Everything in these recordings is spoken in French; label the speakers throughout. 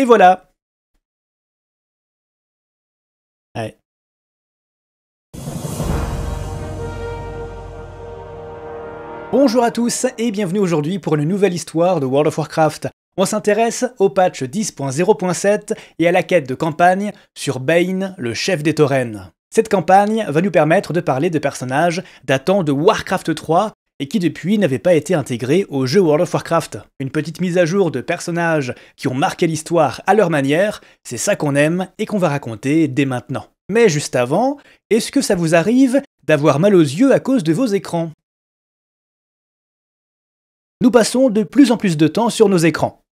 Speaker 1: Et voilà. Bonjour à tous et bienvenue aujourd'hui pour une nouvelle histoire de World of Warcraft. On s'intéresse au patch 10.0.7 et à la quête de campagne sur Bane, le chef des taurennes. Cette campagne va nous permettre de parler de personnages datant de Warcraft 3 et qui depuis n'avait pas été intégré au jeu World of Warcraft. Une petite mise à jour de personnages qui ont marqué l'histoire à leur manière, c'est ça qu'on aime et qu'on va raconter dès maintenant. Mais juste avant, est-ce que ça vous arrive d'avoir mal aux yeux à cause de vos écrans Nous passons de plus en plus de temps sur nos écrans.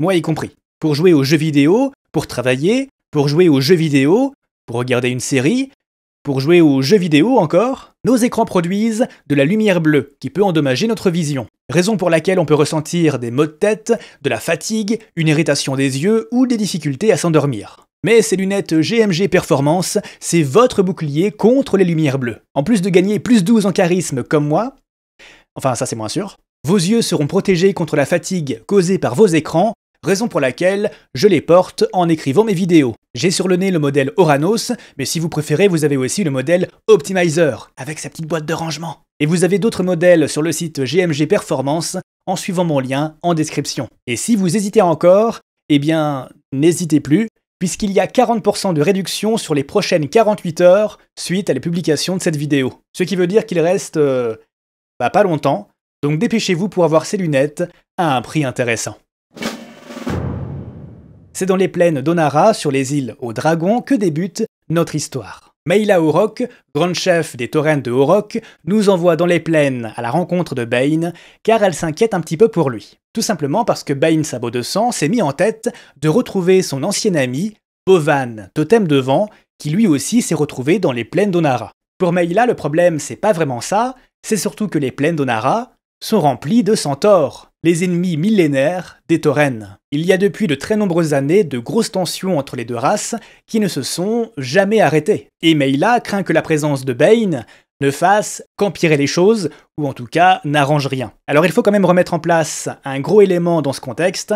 Speaker 1: Moi y compris. Pour jouer aux jeux vidéo, pour travailler, pour jouer aux jeux vidéo, pour regarder une série, pour jouer aux jeux vidéo encore, nos écrans produisent de la lumière bleue qui peut endommager notre vision, raison pour laquelle on peut ressentir des maux de tête, de la fatigue, une irritation des yeux ou des difficultés à s'endormir. Mais ces lunettes GMG Performance, c'est votre bouclier contre les lumières bleues. En plus de gagner plus 12 en charisme comme moi, enfin ça c'est moins sûr, vos yeux seront protégés contre la fatigue causée par vos écrans raison pour laquelle je les porte en écrivant mes vidéos. J'ai sur le nez le modèle Oranos, mais si vous préférez, vous avez aussi le modèle Optimizer, avec sa petite boîte de rangement. Et vous avez d'autres modèles sur le site GMG Performance en suivant mon lien en description. Et si vous hésitez encore, eh bien, n'hésitez plus, puisqu'il y a 40% de réduction sur les prochaines 48 heures suite à la publication de cette vidéo. Ce qui veut dire qu'il reste... Euh, bah, pas longtemps, donc dépêchez-vous pour avoir ces lunettes à un prix intéressant. C'est dans les plaines d'Onara, sur les îles aux dragons, que débute notre histoire. Meila Orok, grande chef des torrents de Orok, nous envoie dans les plaines à la rencontre de Bane, car elle s'inquiète un petit peu pour lui. Tout simplement parce que Bane Sabot de Sang s'est mis en tête de retrouver son ancien ami, Bovan, totem de vent, qui lui aussi s'est retrouvé dans les plaines d'Onara. Pour Meila, le problème, c'est pas vraiment ça, c'est surtout que les plaines d'Onara sont remplies de centaures les ennemis millénaires des taurennes. Il y a depuis de très nombreuses années de grosses tensions entre les deux races qui ne se sont jamais arrêtées. Et Meila craint que la présence de Bane ne fasse qu'empirer les choses, ou en tout cas n'arrange rien. Alors il faut quand même remettre en place un gros élément dans ce contexte,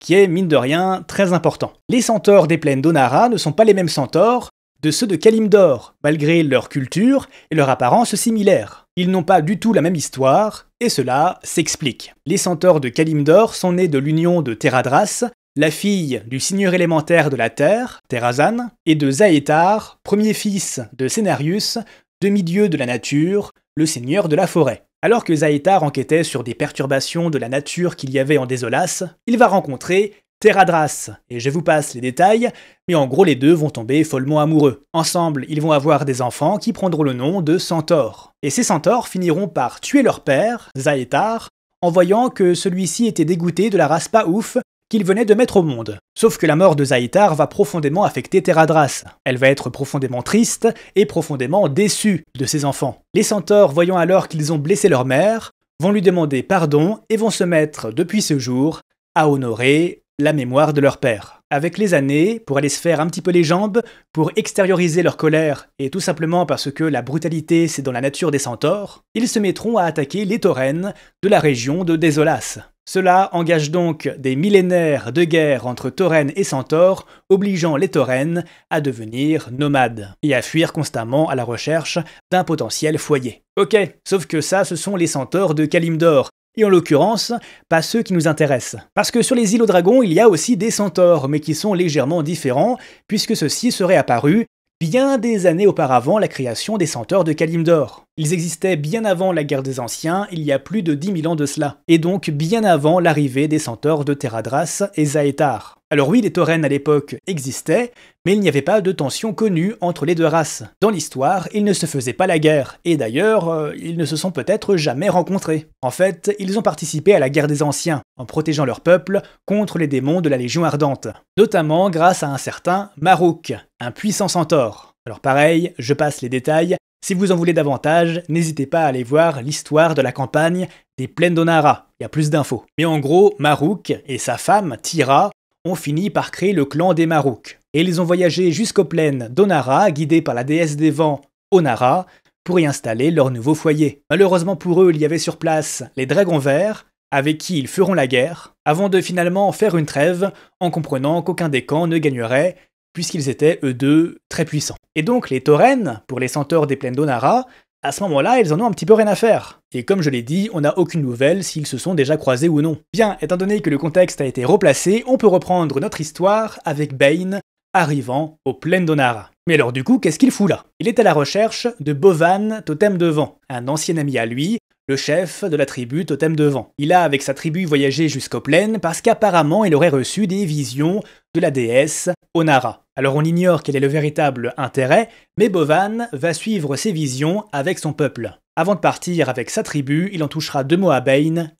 Speaker 1: qui est mine de rien très important. Les centaures des plaines d'Onara ne sont pas les mêmes centaures de ceux de Kalimdor, malgré leur culture et leur apparence similaire. Ils n'ont pas du tout la même histoire, et cela s'explique. Les centaures de Kalimdor sont nés de l'union de Teradras, la fille du seigneur élémentaire de la Terre, Terazan, et de Zaétar, premier fils de Scénarius, demi-dieu de la nature, le seigneur de la forêt. Alors que Zaétar enquêtait sur des perturbations de la nature qu'il y avait en Désolas, il va rencontrer Terradras. Et je vous passe les détails, mais en gros les deux vont tomber follement amoureux. Ensemble, ils vont avoir des enfants qui prendront le nom de centaures. Et ces centaures finiront par tuer leur père, Zaétar, en voyant que celui-ci était dégoûté de la race pas ouf qu'il venait de mettre au monde. Sauf que la mort de Zaïtar va profondément affecter Terradras. Elle va être profondément triste et profondément déçue de ses enfants. Les centaures, voyant alors qu'ils ont blessé leur mère, vont lui demander pardon et vont se mettre, depuis ce jour, à honorer la mémoire de leur père. Avec les années, pour aller se faire un petit peu les jambes, pour extérioriser leur colère, et tout simplement parce que la brutalité c'est dans la nature des centaures, ils se mettront à attaquer les taurennes de la région de Désolas. Cela engage donc des millénaires de guerre entre taurennes et centaures, obligeant les taurennes à devenir nomades et à fuir constamment à la recherche d'un potentiel foyer. Ok, sauf que ça, ce sont les centaures de Kalimdor, et en l'occurrence, pas ceux qui nous intéressent. Parce que sur les îles aux dragons, il y a aussi des centaures, mais qui sont légèrement différents, puisque ceux-ci seraient apparus bien des années auparavant la création des centaures de Kalimdor. Ils existaient bien avant la guerre des Anciens, il y a plus de 10 000 ans de cela, et donc bien avant l'arrivée des centaures de Teradras et Zaetar. Alors oui, les taurennes à l'époque existaient, mais il n'y avait pas de tension connue entre les deux races. Dans l'histoire, ils ne se faisaient pas la guerre, et d'ailleurs, euh, ils ne se sont peut-être jamais rencontrés. En fait, ils ont participé à la guerre des anciens, en protégeant leur peuple contre les démons de la Légion ardente, notamment grâce à un certain Marouk, un puissant centaure. Alors pareil, je passe les détails, si vous en voulez davantage, n'hésitez pas à aller voir l'histoire de la campagne des plaines d'Onara, il y a plus d'infos. Mais en gros, Marouk et sa femme, Tira, ont fini par créer le clan des Marouks. Et ils ont voyagé jusqu'aux plaines d'Onara, guidés par la déesse des vents Onara, pour y installer leur nouveau foyer. Malheureusement pour eux, il y avait sur place les dragons verts, avec qui ils feront la guerre, avant de finalement faire une trêve en comprenant qu'aucun des camps ne gagnerait, puisqu'ils étaient eux deux très puissants. Et donc les taurennes, pour les centaures des plaines d'Onara, à ce moment-là, ils en ont un petit peu rien à faire. Et comme je l'ai dit, on n'a aucune nouvelle s'ils se sont déjà croisés ou non. Bien, étant donné que le contexte a été replacé, on peut reprendre notre histoire avec Bane arrivant aux plaines d'Onara. Mais alors du coup, qu'est-ce qu'il fout là Il est à la recherche de Bovan, totem de vent, un ancien ami à lui, le chef de la tribu Totem de Vent. Il a avec sa tribu voyagé jusqu'aux plaines parce qu'apparemment il aurait reçu des visions de la déesse Onara. Alors on ignore quel est le véritable intérêt, mais Bovan va suivre ses visions avec son peuple. Avant de partir avec sa tribu, il en touchera deux mots à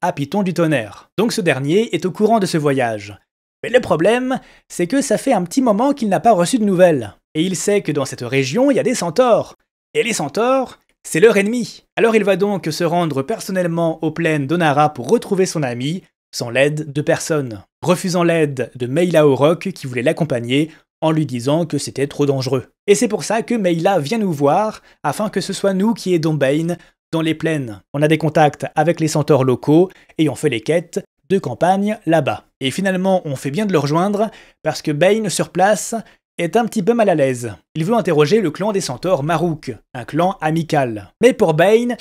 Speaker 1: à Python du tonnerre. Donc ce dernier est au courant de ce voyage. Mais le problème, c'est que ça fait un petit moment qu'il n'a pas reçu de nouvelles. Et il sait que dans cette région, il y a des centaures. Et les centaures, c'est leur ennemi. Alors il va donc se rendre personnellement aux plaines d'Onara pour retrouver son ami, sans l'aide de personne, refusant l'aide de Meila Orok qui voulait l'accompagner en lui disant que c'était trop dangereux. Et c'est pour ça que Meila vient nous voir afin que ce soit nous qui aidons Bane dans les plaines. On a des contacts avec les centaures locaux et on fait les quêtes de campagne là-bas. Et finalement, on fait bien de le rejoindre parce que Bane sur place est un petit peu mal à l'aise. Il veut interroger le clan des centaures Marouk, un clan amical. Mais pour Bane,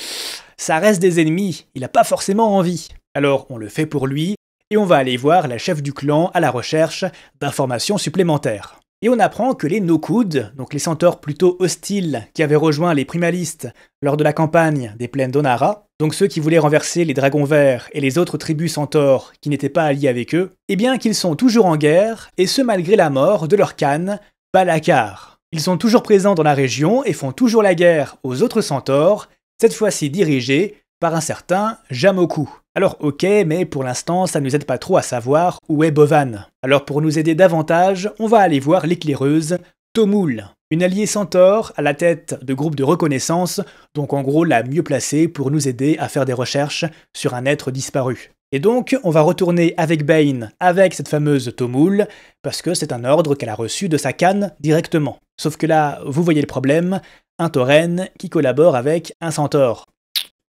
Speaker 1: ça reste des ennemis, il n'a pas forcément envie. Alors on le fait pour lui, et on va aller voir la chef du clan à la recherche d'informations supplémentaires. Et on apprend que les Nokud, donc les centaures plutôt hostiles qui avaient rejoint les primalistes lors de la campagne des plaines d'Onara, donc ceux qui voulaient renverser les dragons verts et les autres tribus centaures qui n'étaient pas alliés avec eux, eh bien qu'ils sont toujours en guerre, et ce malgré la mort de leur khan, Balakar. Ils sont toujours présents dans la région et font toujours la guerre aux autres centaures, cette fois-ci dirigés par un certain Jamoku. Alors ok, mais pour l'instant, ça ne nous aide pas trop à savoir où est Bovan. Alors pour nous aider davantage, on va aller voir l'éclaireuse Tomoul, une alliée centaure à la tête de groupe de reconnaissance, donc en gros la mieux placée pour nous aider à faire des recherches sur un être disparu. Et donc, on va retourner avec Bane, avec cette fameuse Tomoul, parce que c'est un ordre qu'elle a reçu de sa canne directement. Sauf que là, vous voyez le problème, un tauren qui collabore avec un centaure.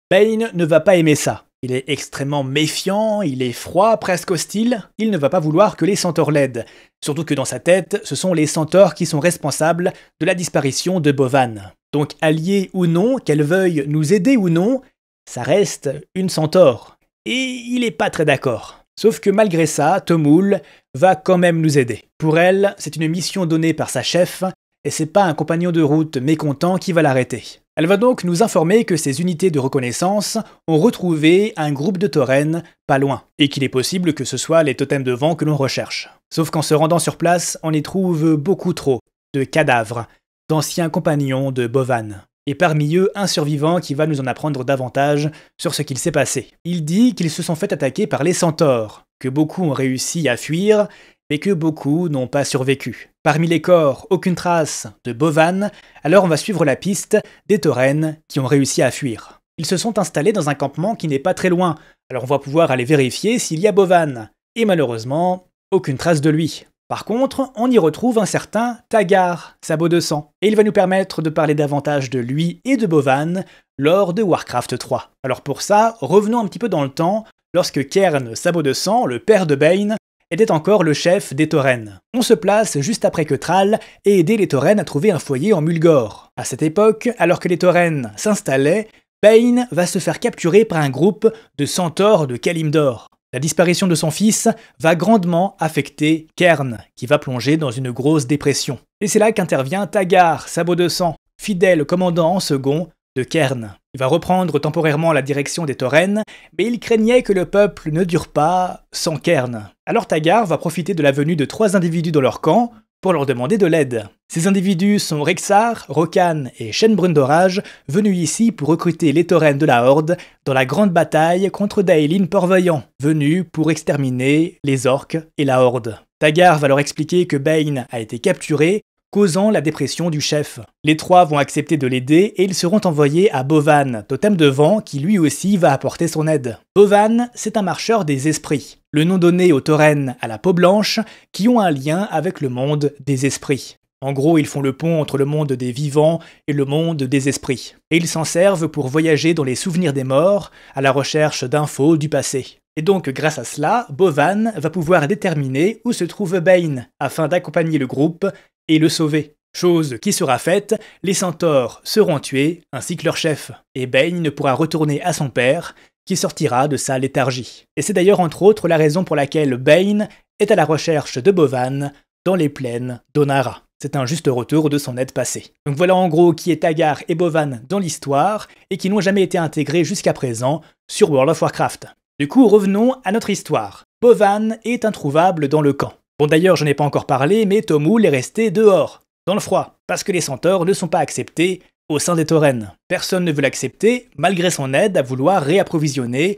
Speaker 1: Bane ne va pas aimer ça. Il est extrêmement méfiant, il est froid, presque hostile, il ne va pas vouloir que les centaures l'aident, surtout que dans sa tête, ce sont les centaures qui sont responsables de la disparition de Bovan. Donc alliée ou non, qu'elle veuille nous aider ou non, ça reste une centaure. Et il est pas très d'accord. Sauf que malgré ça, Tomoul va quand même nous aider. Pour elle, c'est une mission donnée par sa chef et c'est pas un compagnon de route mécontent qui va l'arrêter. Elle va donc nous informer que ces unités de reconnaissance ont retrouvé un groupe de taurennes pas loin, et qu'il est possible que ce soit les totems de vent que l'on recherche. Sauf qu'en se rendant sur place, on y trouve beaucoup trop de cadavres d'anciens compagnons de Bovan. Et parmi eux, un survivant qui va nous en apprendre davantage sur ce qu'il s'est passé. Il dit qu'ils se sont fait attaquer par les centaures, que beaucoup ont réussi à fuir et que beaucoup n'ont pas survécu. Parmi les corps, aucune trace de Bovan, alors on va suivre la piste des taurennes qui ont réussi à fuir. Ils se sont installés dans un campement qui n'est pas très loin, alors on va pouvoir aller vérifier s'il y a Bovan. Et malheureusement, aucune trace de lui. Par contre, on y retrouve un certain Tagar, sabot de sang, et il va nous permettre de parler davantage de lui et de Bovan lors de Warcraft 3. Alors pour ça, revenons un petit peu dans le temps, lorsque Kern, sabot de sang, le père de Bane, était encore le chef des Taurennes. On se place juste après que Thrall ait aidé les Taurennes à trouver un foyer en Mulgore. À cette époque, alors que les Taurennes s'installaient, Payne va se faire capturer par un groupe de centaures de Kalimdor. La disparition de son fils va grandement affecter Kern, qui va plonger dans une grosse dépression. Et c'est là qu'intervient Tagar, Sabot de Sang, fidèle commandant en second de Kern. Il va reprendre temporairement la direction des Taurennes, mais il craignait que le peuple ne dure pas sans Cairn. Alors Tagar va profiter de la venue de trois individus dans leur camp pour leur demander de l'aide. Ces individus sont Rexar, Rokan et Shenbrun d'Orage, venus ici pour recruter les Taurennes de la Horde dans la grande bataille contre Daelin Porveillant, venus pour exterminer les orques et la Horde. Tagar va leur expliquer que Bane a été capturé causant la dépression du chef. Les trois vont accepter de l'aider et ils seront envoyés à Bovan, totem de vent qui lui aussi va apporter son aide. Bovan, c'est un marcheur des esprits, le nom donné aux taurennes à la peau blanche qui ont un lien avec le monde des esprits. En gros, ils font le pont entre le monde des vivants et le monde des esprits. Et ils s'en servent pour voyager dans les souvenirs des morts, à la recherche d'infos du passé. Et donc, grâce à cela, Bovan va pouvoir déterminer où se trouve Bane, afin d'accompagner le groupe et le sauver. Chose qui sera faite, les centaures seront tués, ainsi que leur chef, et Bane ne pourra retourner à son père, qui sortira de sa léthargie. Et c'est d'ailleurs entre autres la raison pour laquelle Bane est à la recherche de Bovan dans les plaines d'Onara. C'est un juste retour de son aide passée. Donc voilà en gros qui est Agar et Bovan dans l'histoire, et qui n'ont jamais été intégrés jusqu'à présent sur World of Warcraft. Du coup, revenons à notre histoire. Bovan est introuvable dans le camp. Bon d'ailleurs, je n'ai pas encore parlé, mais Tomul est resté dehors, dans le froid, parce que les centaures ne sont pas acceptés au sein des taurennes. Personne ne veut l'accepter, malgré son aide à vouloir réapprovisionner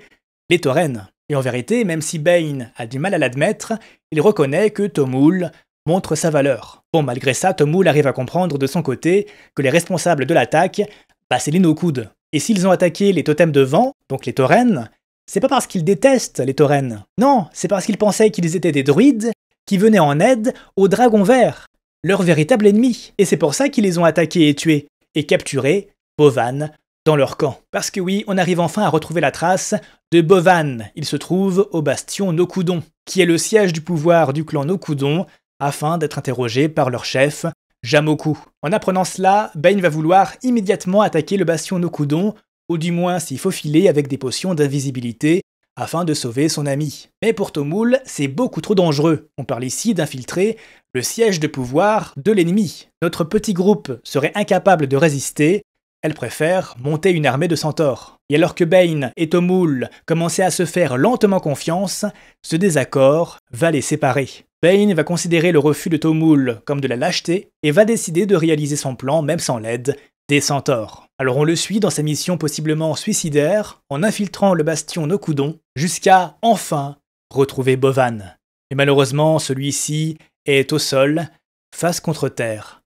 Speaker 1: les taurennes. Et en vérité, même si Bane a du mal à l'admettre, il reconnaît que Tomul montre sa valeur. Bon, malgré ça, Tomul arrive à comprendre de son côté que les responsables de l'attaque, bah c'est les coudes Et s'ils ont attaqué les totems de vent, donc les taurennes, c'est pas parce qu'ils détestent les taurennes. Non, c'est parce qu'ils pensaient qu'ils étaient des druides qui venaient en aide aux dragons verts, leur véritable ennemi. Et c'est pour ça qu'ils les ont attaqués et tués, et capturés, Bovan, dans leur camp. Parce que oui, on arrive enfin à retrouver la trace de Bovan. Il se trouve au bastion Nokudon, qui est le siège du pouvoir du clan Nokudon, afin d'être interrogé par leur chef, Jamoku. En apprenant cela, Bane va vouloir immédiatement attaquer le bastion Nokudon, ou du moins s'y faufiler avec des potions d'invisibilité afin de sauver son ami. Mais pour Tomoul, c'est beaucoup trop dangereux. On parle ici d'infiltrer le siège de pouvoir de l'ennemi. Notre petit groupe serait incapable de résister, elle préfère monter une armée de centaures. Et alors que Bane et Tomoul commençaient à se faire lentement confiance, ce désaccord va les séparer. Bane va considérer le refus de Tomoul comme de la lâcheté et va décider de réaliser son plan même sans l'aide des centaures. Alors on le suit dans sa mission possiblement suicidaire, en infiltrant le bastion Nokudon, jusqu'à enfin retrouver Bovan. Mais malheureusement, celui-ci est au sol, face contre terre.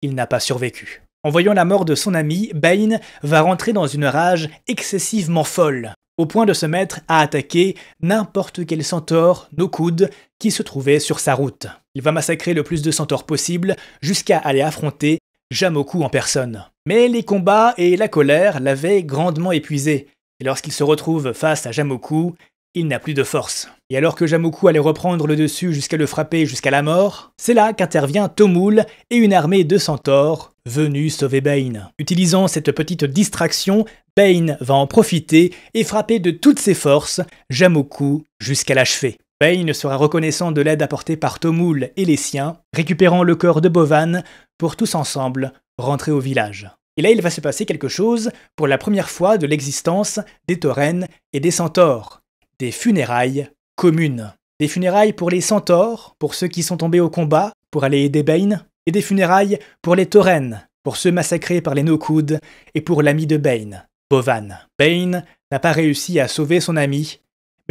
Speaker 1: Il n'a pas survécu. En voyant la mort de son ami, Bane va rentrer dans une rage excessivement folle, au point de se mettre à attaquer n'importe quel centaure, Nokud qui se trouvait sur sa route. Il va massacrer le plus de centaures possible jusqu'à aller affronter Jamoku en personne. Mais les combats et la colère l'avaient grandement épuisé, et lorsqu'il se retrouve face à Jamoku, il n'a plus de force. Et alors que Jamoku allait reprendre le dessus jusqu'à le frapper jusqu'à la mort, c'est là qu'intervient Tomul et une armée de centaures venus sauver Bane. Utilisant cette petite distraction, Bane va en profiter et frapper de toutes ses forces Jamoku jusqu'à l'achever. Bane sera reconnaissant de l'aide apportée par Tomoul et les siens, récupérant le corps de Bovan pour tous ensemble rentrer au village. Et là, il va se passer quelque chose pour la première fois de l'existence des taurennes et des centaures, des funérailles communes. Des funérailles pour les centaures, pour ceux qui sont tombés au combat, pour aller aider Bane, et des funérailles pour les taurennes, pour ceux massacrés par les Nocouds et pour l'ami de Bane, Bovan. Bane n'a pas réussi à sauver son ami,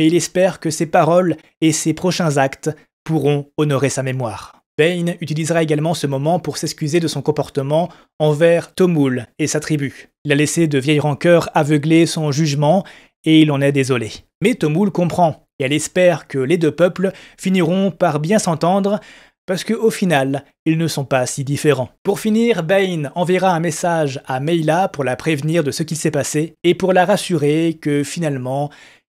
Speaker 1: et il espère que ses paroles et ses prochains actes pourront honorer sa mémoire. Bane utilisera également ce moment pour s'excuser de son comportement envers Tomul et sa tribu. Il a laissé de vieilles rancœurs aveugler son jugement et il en est désolé. Mais Tomul comprend et elle espère que les deux peuples finiront par bien s'entendre parce qu'au final, ils ne sont pas si différents. Pour finir, Bane enverra un message à Meila pour la prévenir de ce qui s'est passé et pour la rassurer que finalement,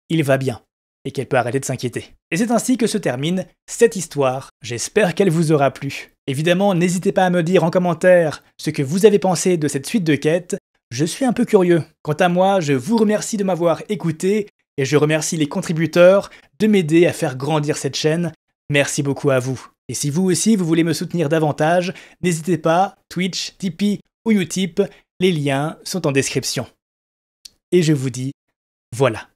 Speaker 1: il va bien et qu'elle peut arrêter de s'inquiéter. Et c'est ainsi que se termine cette histoire. J'espère qu'elle vous aura plu. Évidemment, n'hésitez pas à me dire en commentaire ce que vous avez pensé de cette suite de quêtes. Je suis un peu curieux. Quant à moi, je vous remercie de m'avoir écouté et je remercie les contributeurs de m'aider à faire grandir cette chaîne. Merci beaucoup à vous. Et si vous aussi vous voulez me soutenir davantage, n'hésitez pas, Twitch, Tipeee ou Utip, les liens sont en description. Et je vous dis, voilà.